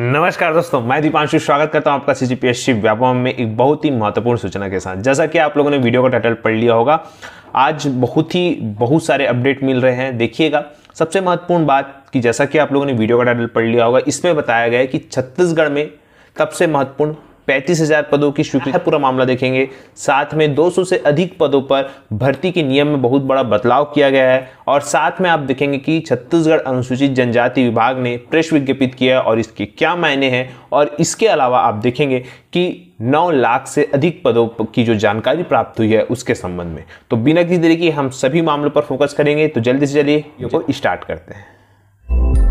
नमस्कार दोस्तों मैं दीपांशु स्वागत करता हूं आपका C G P S Vyapam में एक बहुत ही महत्वपूर्ण सूचना के साथ जैसा कि आप लोगों ने वीडियो का टाइटल पढ़ लिया होगा आज बहुत ही बहुत सारे अपडेट मिल रहे हैं देखिएगा सबसे महत्वपूर्ण बात कि जैसा कि आप लोगों ने वीडियो का टाइटल पढ़ लिया होगा इसमें बताया गया है कि छत्तीसगढ़ में सबसे महत्वपूर्ण पैंतीस हजार पदों की स्वीकृति पूरा मामला देखेंगे साथ में 200 से अधिक पदों पर भर्ती के नियम में बहुत बड़ा बदलाव किया गया है और साथ में आप देखेंगे कि छत्तीसगढ़ अनुसूचित जनजाति विभाग ने प्रेस विज्ञापित किया और इसके क्या मायने हैं और इसके अलावा आप देखेंगे कि 9 लाख से अधिक पदों की जो जानकारी प्राप्त हुई है उसके संबंध में तो बिना किसी देरी के हम सभी मामलों पर फोकस करेंगे तो जल्दी से जल्दी स्टार्ट करते हैं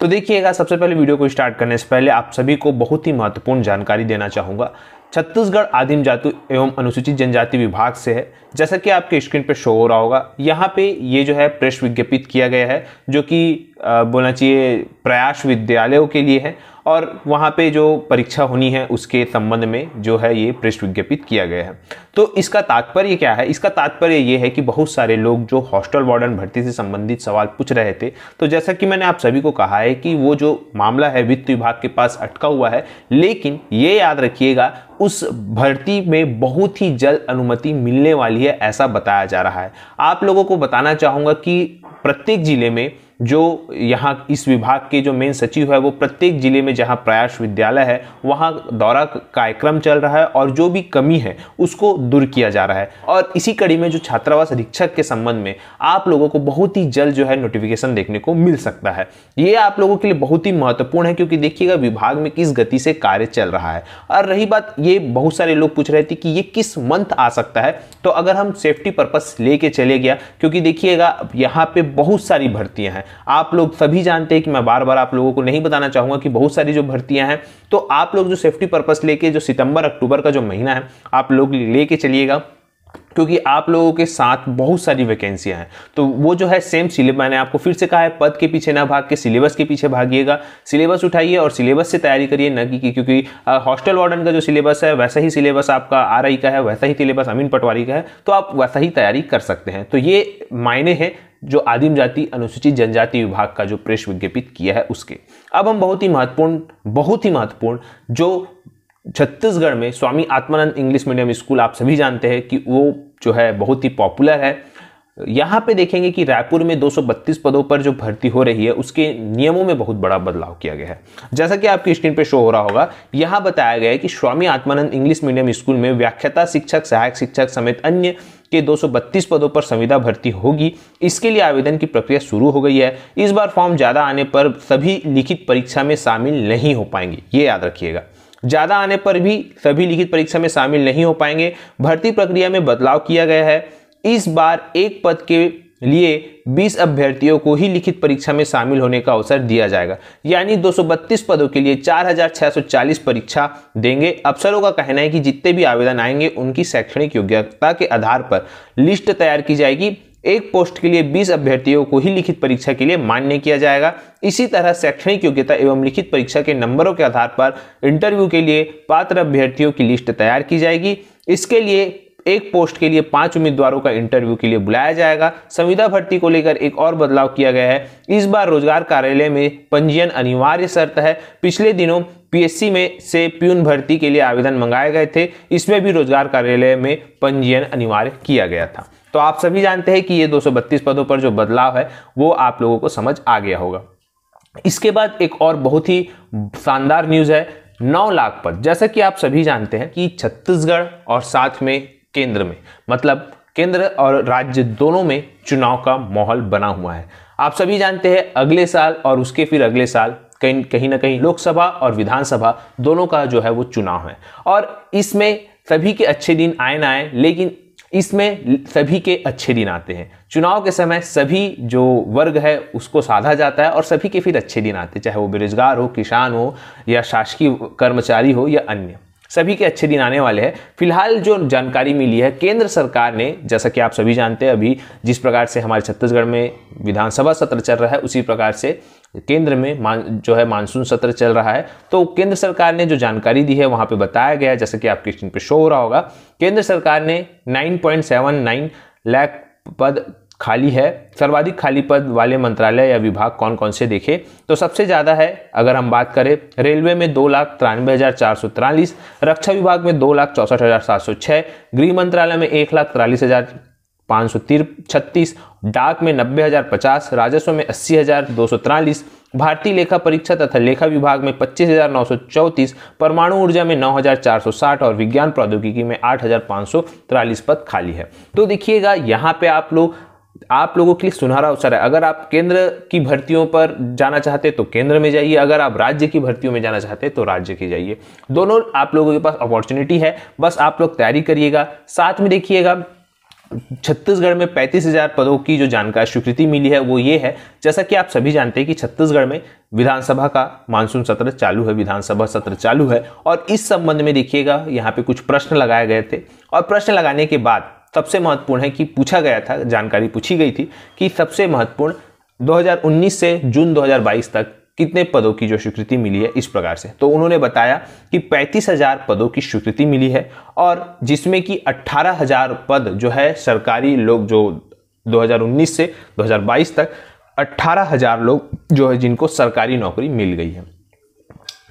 तो देखिएगा सबसे पहले वीडियो को स्टार्ट करने से पहले आप सभी को बहुत ही महत्वपूर्ण जानकारी देना चाहूँगा छत्तीसगढ़ आदिम जाति एवं अनुसूचित जनजाति विभाग से है जैसा कि आपके स्क्रीन पर शो हो रहा होगा यहाँ पे ये जो है प्रेस विज्ञापित किया गया है जो कि बोलना चाहिए प्रयास विद्यालयों के लिए है और वहाँ पे जो परीक्षा होनी है उसके संबंध में जो है ये पृष्ठ विज्ञापित किया गया है तो इसका तात्पर्य क्या है इसका तात्पर्य ये है कि बहुत सारे लोग जो हॉस्टल वार्डन भर्ती से संबंधित सवाल पूछ रहे थे तो जैसा कि मैंने आप सभी को कहा है कि वो जो मामला है वित्त विभाग के पास अटका हुआ है लेकिन ये याद रखिएगा उस भर्ती में बहुत ही जल्द अनुमति मिलने वाली है ऐसा बताया जा रहा है आप लोगों को बताना चाहूँगा कि प्रत्येक जिले में जो यहाँ इस विभाग के जो मेन सचिव है वो प्रत्येक जिले में जहाँ प्रयास विद्यालय है वहाँ दौरा कार्यक्रम चल रहा है और जो भी कमी है उसको दूर किया जा रहा है और इसी कड़ी में जो छात्रावास अधीक्षक के संबंध में आप लोगों को बहुत ही जल्द जो है नोटिफिकेशन देखने को मिल सकता है ये आप लोगों के लिए बहुत ही महत्वपूर्ण है क्योंकि देखिएगा विभाग में किस गति से कार्य चल रहा है और रही बात ये बहुत सारे लोग पूछ रहे थे कि ये किस मंथ आ सकता है तो अगर हम सेफ्टी पर्पज़ ले चले गया क्योंकि देखिएगा यहाँ पर बहुत सारी भर्तियाँ हैं आप लोग सभी जानते हैं कि मैं बार बार आप लोगों को नहीं बताना चाहूंगा कि बहुत सारी जो भर्तियां हैं तो आप लोग जो सेफ्टी पर्पज़ लेके जो सितंबर अक्टूबर का जो महीना है आप लोग लेके चलिएगा क्योंकि आप लोगों के साथ बहुत सारी वैकेंसियां हैं तो वो जो है सेम सिलेबस मैंने आपको फिर से कहा है पद के पीछे ना भाग के सिलेबस के पीछे भागिएगा सिलेबस उठाइए और सिलेबस से तैयारी करिए न की क्योंकि हॉस्टल वार्डन का जो सिलेबस है वैसा ही सिलेबस आपका आर का है वैसा ही सिलेबस अमीन पटवारी का है तो आप वैसा ही तैयारी कर सकते हैं तो ये मायने हैं जो आदिम जाति अनुसूचित जनजाति विभाग का जो प्रेस विज्ञपित किया है उसके अब हम बहुत ही महत्वपूर्ण बहुत ही महत्वपूर्ण जो छत्तीसगढ़ में Swami Atmanand English medium school आप सभी जानते हैं कि वो जो है बहुत ही पॉपुलर है यहाँ पे देखेंगे कि रायपुर में 232 पदों पर जो भर्ती हो रही है उसके नियमों में बहुत बड़ा बदलाव किया गया है जैसा कि आपकी स्क्रीन पे शो हो रहा होगा यहाँ बताया गया है कि Swami Atmanand English medium school में व्याख्याता शिक्षक सहायक शिक्षक समेत अन्य के 232 पदों पर संविदा भर्ती होगी इसके लिए आवेदन की प्रक्रिया शुरू हो गई है इस बार फॉर्म ज़्यादा आने पर सभी लिखित परीक्षा में शामिल नहीं हो पाएंगे ये याद रखिएगा ज़्यादा आने पर भी सभी लिखित परीक्षा में शामिल नहीं हो पाएंगे भर्ती प्रक्रिया में बदलाव किया गया है इस बार एक पद के लिए 20 अभ्यर्थियों को ही लिखित परीक्षा में शामिल होने का अवसर दिया जाएगा यानी 232 पदों के लिए 4,640 परीक्षा देंगे अफसरों का कहना है कि जितने भी आवेदन आएंगे उनकी शैक्षणिक योग्यता के आधार पर लिस्ट तैयार की जाएगी एक पोस्ट के लिए 20 अभ्यर्थियों को ही लिखित परीक्षा के लिए मान्य किया जाएगा इसी तरह शैक्षणिक योग्यता एवं लिखित परीक्षा के नंबरों के आधार पर इंटरव्यू के लिए पात्र अभ्यर्थियों की लिस्ट तैयार की जाएगी इसके लिए एक पोस्ट के लिए पांच उम्मीदवारों का इंटरव्यू के लिए बुलाया जाएगा संविदा भर्ती को लेकर एक और बदलाव किया गया है इस बार रोजगार कार्यालय में पंजीयन अनिवार्य शर्त है पिछले दिनों पीएससी में से प्यून भर्ती के लिए आवेदन मंगाए गए थे इसमें भी रोजगार कार्यालय में पंजीयन अनिवार्य किया गया था तो आप सभी जानते हैं कि ये 232 पदों पर जो बदलाव है वो आप लोगों को समझ आ गया होगा इसके बाद एक और बहुत ही शानदार न्यूज है नौ लाख पद जैसा कि आप सभी जानते हैं कि छत्तीसगढ़ और साथ में केंद्र में मतलब केंद्र और राज्य दोनों में चुनाव का माहौल बना हुआ है आप सभी जानते हैं अगले साल और उसके फिर अगले साल कहीं कहीं ना कहीं लोकसभा और विधानसभा दोनों का जो है वो चुनाव है और इसमें सभी के अच्छे दिन आए ना आए लेकिन इसमें सभी के अच्छे दिन आते हैं चुनाव के समय सभी जो वर्ग है उसको साधा जाता है और सभी के फिर अच्छे दिन आते हैं चाहे वो बेरोजगार हो किसान हो या शासकीय कर्मचारी हो या अन्य सभी के अच्छे दिन आने वाले हैं फिलहाल जो जानकारी मिली है केंद्र सरकार ने जैसा कि आप सभी जानते हैं अभी जिस प्रकार से हमारे छत्तीसगढ़ में विधानसभा सत्र चल रहा है उसी प्रकार से केंद्र में मान जो है मानसून सत्र चल रहा है तो केंद्र सरकार ने जो जानकारी दी है वहाँ पे बताया गया है जैसे कि आपके स्क्रीन पे शो हो रहा होगा केंद्र सरकार ने 9.79 लाख पद खाली है सर्वाधिक खाली पद वाले मंत्रालय या विभाग कौन कौन से देखे तो सबसे ज़्यादा है अगर हम बात करें रेलवे में दो लाख तिरानवे हज़ार चार सौ तिरालीस रक्षा विभाग में दो लाख चौंसठ हज़ार सात सौ छः गृह मंत्रालय में एक लाख तिरालीस हज़ार पाँच सौ तिर छत्तीस डाक में नब्बे हज़ार पचास राजस्व में अस्सी हज़ार दो सौ तिरालीस भारतीय लेखा परीक्षा तथा लेखा विभाग में पच्चीस हज़ार नौ सौ चौंतीस परमाणु ऊर्जा में नौ हज़ार चार सौ साठ और विज्ञान प्रौद्योगिकी में आठ हज़ार पाँच सौ तिरालीस पद खाली है तो देखिएगा यहाँ पे आप लोग आप लोगों के लिए सुनहरा अवसर है अगर आप केंद्र की भर्तियों पर जाना चाहते तो केंद्र में जाइए अगर आप राज्य की भर्तियों में जाना चाहते तो राज्य की जाइए दोनों आप लोगों के पास अपॉर्चुनिटी है बस आप लोग तैयारी करिएगा साथ में देखिएगा छत्तीसगढ़ में पैंतीस हजार पदों की जो जानकारी स्वीकृति मिली है वो ये है जैसा कि आप सभी जानते हैं कि छत्तीसगढ़ में विधानसभा का मानसून सत्र चालू है विधानसभा सत्र चालू है और इस संबंध में देखिएगा यहाँ पे कुछ प्रश्न लगाए गए थे और प्रश्न लगाने के बाद सबसे महत्वपूर्ण है कि पूछा गया था जानकारी पूछी गई थी कि सबसे महत्वपूर्ण 2019 से जून 2022 तक कितने पदों की जो स्वीकृति मिली है इस प्रकार से तो उन्होंने बताया कि पैंतीस हजार पदों की स्वीकृति मिली है और जिसमें कि अट्ठारह हजार पद जो है सरकारी लोग जो 2019 से 2022 तक अट्ठारह हजार लोग जो है जिनको सरकारी नौकरी मिल गई है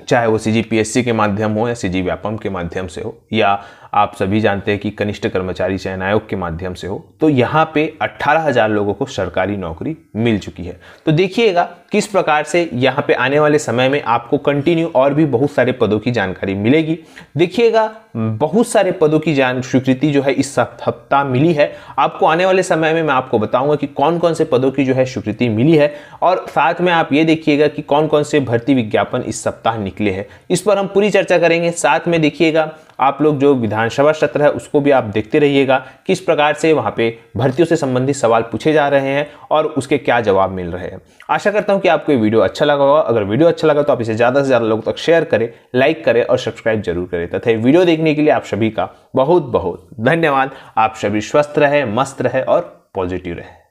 चाहे वो सी जी के माध्यम हो या सी जी व्यापम के माध्यम से हो या आप सभी जानते हैं कि कनिष्ठ कर्मचारी चयन आयोग के माध्यम से हो तो यहाँ पे 18,000 लोगों को सरकारी नौकरी मिल चुकी है तो देखिएगा किस प्रकार से यहाँ पे आने वाले समय में आपको कंटिन्यू और भी बहुत सारे पदों की जानकारी मिलेगी देखिएगा बहुत सारे पदों की जान स्वीकृति जो है इस हफ्ता मिली है आपको आने वाले समय में मैं आपको बताऊंगा कि कौन कौन से पदों की जो है स्वीकृति मिली है और साथ में आप ये देखिएगा कि कौन कौन से भर्ती विज्ञापन इस सप्ताह निकले हैं इस पर हम पूरी चर्चा करेंगे साथ में देखिएगा आप लोग जो विधानसभा सत्र है उसको भी आप देखते रहिएगा किस प्रकार से वहाँ पे भर्तियों से संबंधित सवाल पूछे जा रहे हैं और उसके क्या जवाब मिल रहे हैं आशा करता हूँ कि आपको ये वीडियो अच्छा लगा होगा अगर वीडियो अच्छा लगा तो आप इसे ज़्यादा से ज़्यादा लोगों तक शेयर करें लाइक करें और सब्सक्राइब जरूर करें तथा वीडियो देखने के लिए आप सभी का बहुत बहुत धन्यवाद आप सभी स्वस्थ रहे मस्त रहे और पॉजिटिव रहे